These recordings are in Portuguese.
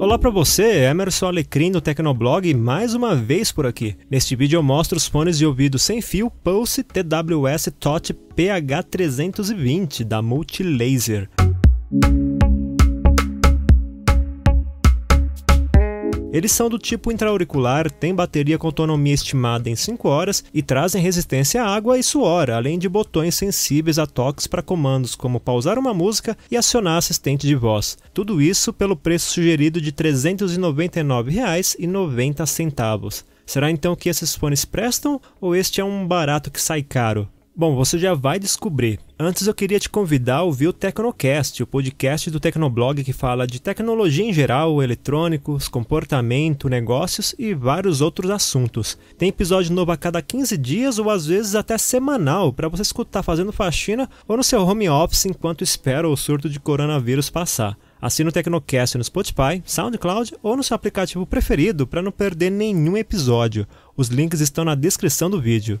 Olá para você, Emerson Alecrim do Tecnoblog, mais uma vez por aqui. Neste vídeo eu mostro os fones de ouvido sem fio Pulse TWS TOT PH320 da Multilaser. Eles são do tipo intraauricular, têm bateria com autonomia estimada em 5 horas e trazem resistência à água e suor, além de botões sensíveis a toques para comandos como pausar uma música e acionar assistente de voz. Tudo isso pelo preço sugerido de R$ 399,90. Será então que esses fones prestam ou este é um barato que sai caro? Bom, você já vai descobrir. Antes eu queria te convidar a ouvir o Tecnocast, o podcast do Tecnoblog que fala de tecnologia em geral, eletrônicos, comportamento, negócios e vários outros assuntos. Tem episódio novo a cada 15 dias ou às vezes até semanal para você escutar fazendo faxina ou no seu home office enquanto espera o surto de coronavírus passar. Assina o Tecnocast no Spotify, SoundCloud ou no seu aplicativo preferido para não perder nenhum episódio. Os links estão na descrição do vídeo.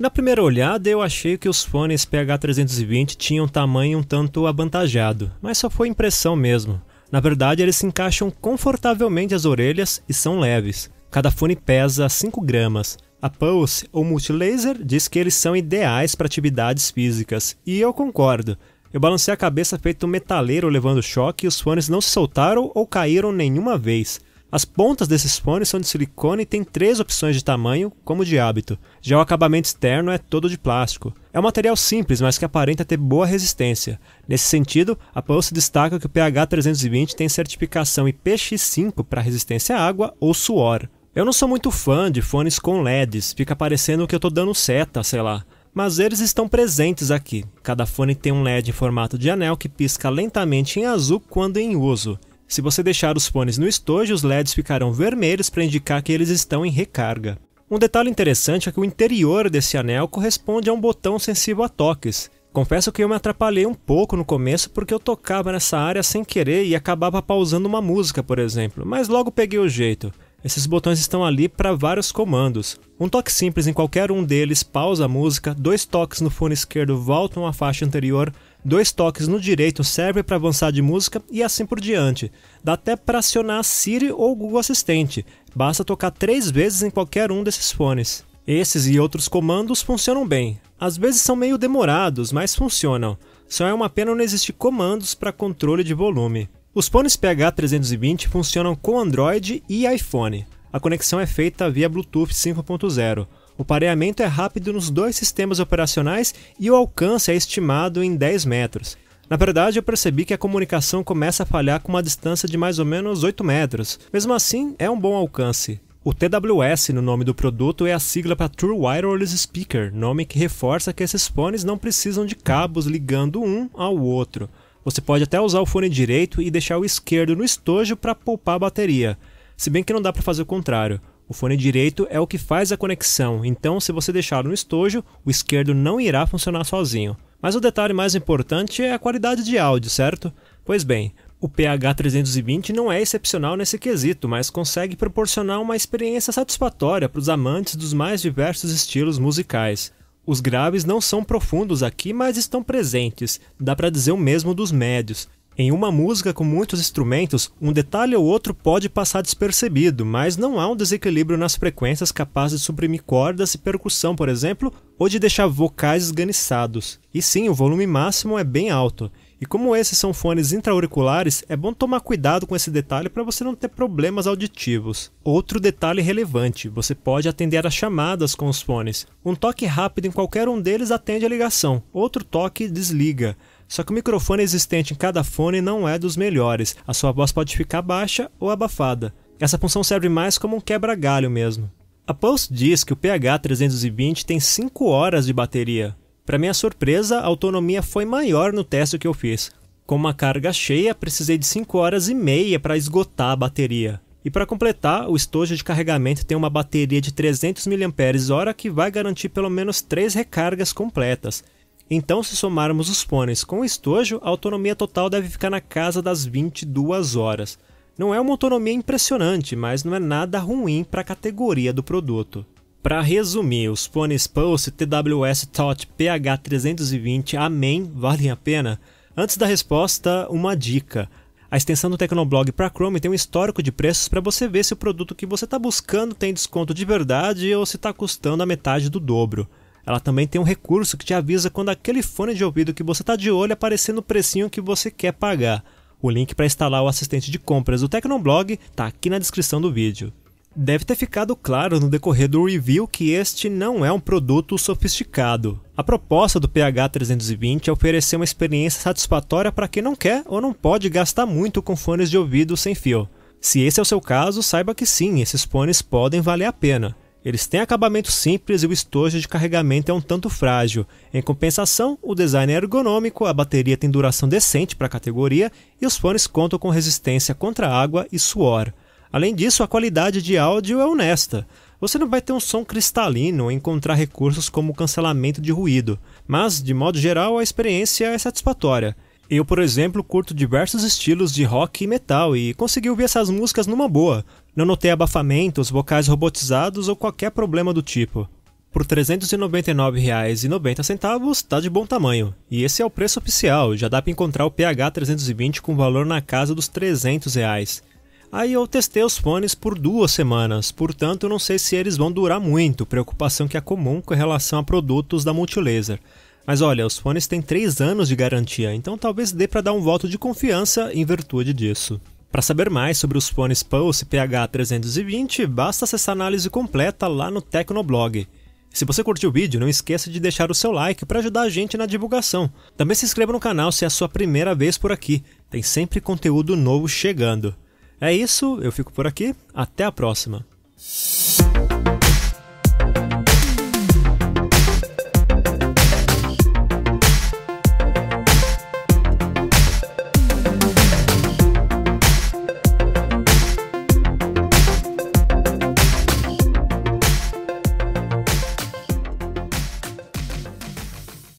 Na primeira olhada, eu achei que os fones PH320 tinham tamanho um tanto avantajado, mas só foi impressão mesmo. Na verdade, eles se encaixam confortavelmente às orelhas e são leves. Cada fone pesa 5 gramas. A Pulse, ou Multilaser, diz que eles são ideais para atividades físicas, e eu concordo. Eu balancei a cabeça feito um metaleiro levando choque e os fones não se soltaram ou caíram nenhuma vez. As pontas desses fones são de silicone e tem três opções de tamanho, como de hábito. Já o acabamento externo é todo de plástico. É um material simples, mas que aparenta ter boa resistência. Nesse sentido, a Pulse destaca que o PH320 tem certificação IPX5 para resistência à água ou suor. Eu não sou muito fã de fones com LEDs, fica parecendo que eu estou dando seta, sei lá. Mas eles estão presentes aqui. Cada fone tem um LED em formato de anel que pisca lentamente em azul quando em uso. Se você deixar os fones no estojo, os LEDs ficarão vermelhos para indicar que eles estão em recarga. Um detalhe interessante é que o interior desse anel corresponde a um botão sensível a toques. Confesso que eu me atrapalhei um pouco no começo porque eu tocava nessa área sem querer e acabava pausando uma música, por exemplo, mas logo peguei o jeito. Esses botões estão ali para vários comandos. Um toque simples em qualquer um deles pausa a música, dois toques no fone esquerdo voltam à faixa anterior, dois toques no direito servem para avançar de música e assim por diante. Dá até para acionar Siri ou Google Assistente, basta tocar três vezes em qualquer um desses fones. Esses e outros comandos funcionam bem. Às vezes são meio demorados, mas funcionam. Só é uma pena não existir comandos para controle de volume. Os fones PH320 funcionam com Android e iPhone. A conexão é feita via Bluetooth 5.0. O pareamento é rápido nos dois sistemas operacionais e o alcance é estimado em 10 metros. Na verdade, eu percebi que a comunicação começa a falhar com uma distância de mais ou menos 8 metros. Mesmo assim, é um bom alcance. O TWS no nome do produto é a sigla para True Wireless Speaker, nome que reforça que esses fones não precisam de cabos ligando um ao outro. Você pode até usar o fone direito e deixar o esquerdo no estojo para poupar a bateria, se bem que não dá para fazer o contrário. O fone direito é o que faz a conexão, então se você deixar no estojo, o esquerdo não irá funcionar sozinho. Mas o detalhe mais importante é a qualidade de áudio, certo? Pois bem, o PH320 não é excepcional nesse quesito, mas consegue proporcionar uma experiência satisfatória para os amantes dos mais diversos estilos musicais. Os graves não são profundos aqui, mas estão presentes. Dá para dizer o mesmo dos médios. Em uma música com muitos instrumentos, um detalhe ou outro pode passar despercebido, mas não há um desequilíbrio nas frequências capaz de suprimir cordas e percussão, por exemplo, ou de deixar vocais esganiçados. E sim, o volume máximo é bem alto. E como esses são fones intraauriculares, é bom tomar cuidado com esse detalhe para você não ter problemas auditivos. Outro detalhe relevante: você pode atender as chamadas com os fones. Um toque rápido em qualquer um deles atende a ligação, outro toque desliga. Só que o microfone existente em cada fone não é dos melhores, a sua voz pode ficar baixa ou abafada. Essa função serve mais como um quebra-galho mesmo. A Pulse diz que o PH320 tem 5 horas de bateria, para minha surpresa, a autonomia foi maior no teste que eu fiz. Com uma carga cheia, precisei de 5 horas e meia para esgotar a bateria. E para completar, o estojo de carregamento tem uma bateria de 300 mAh que vai garantir pelo menos 3 recargas completas. Então, se somarmos os pôneis com o estojo, a autonomia total deve ficar na casa das 22 horas. Não é uma autonomia impressionante, mas não é nada ruim para a categoria do produto. Para resumir, os fones Pulse, TWS Tot PH320, amém, valem a pena? Antes da resposta, uma dica. A extensão do Tecnoblog para Chrome tem um histórico de preços para você ver se o produto que você está buscando tem desconto de verdade ou se está custando a metade do dobro. Ela também tem um recurso que te avisa quando aquele fone de ouvido que você está de olho aparecer no precinho que você quer pagar. O link para instalar o assistente de compras do Tecnoblog está aqui na descrição do vídeo. Deve ter ficado claro no decorrer do review que este não é um produto sofisticado. A proposta do PH320 é oferecer uma experiência satisfatória para quem não quer ou não pode gastar muito com fones de ouvido sem fio. Se esse é o seu caso, saiba que sim, esses fones podem valer a pena. Eles têm acabamento simples e o estojo de carregamento é um tanto frágil. Em compensação, o design é ergonômico, a bateria tem duração decente para a categoria e os fones contam com resistência contra água e suor. Além disso, a qualidade de áudio é honesta. Você não vai ter um som cristalino ou encontrar recursos como cancelamento de ruído, mas, de modo geral, a experiência é satisfatória. Eu, por exemplo, curto diversos estilos de rock e metal e consegui ouvir essas músicas numa boa. Não notei abafamentos, vocais robotizados ou qualquer problema do tipo. Por R$ 399,90 está de bom tamanho. E esse é o preço oficial, já dá para encontrar o PH320 com valor na casa dos R$ 300. Reais. Aí eu testei os fones por duas semanas, portanto não sei se eles vão durar muito, preocupação que é comum com relação a produtos da Multilaser. Mas olha, os fones têm 3 anos de garantia, então talvez dê para dar um voto de confiança em virtude disso. Para saber mais sobre os fones Pulse PH320, basta acessar a análise completa lá no Tecnoblog. Se você curtiu o vídeo, não esqueça de deixar o seu like para ajudar a gente na divulgação. Também se inscreva no canal se é a sua primeira vez por aqui, tem sempre conteúdo novo chegando. É isso, eu fico por aqui. Até a próxima.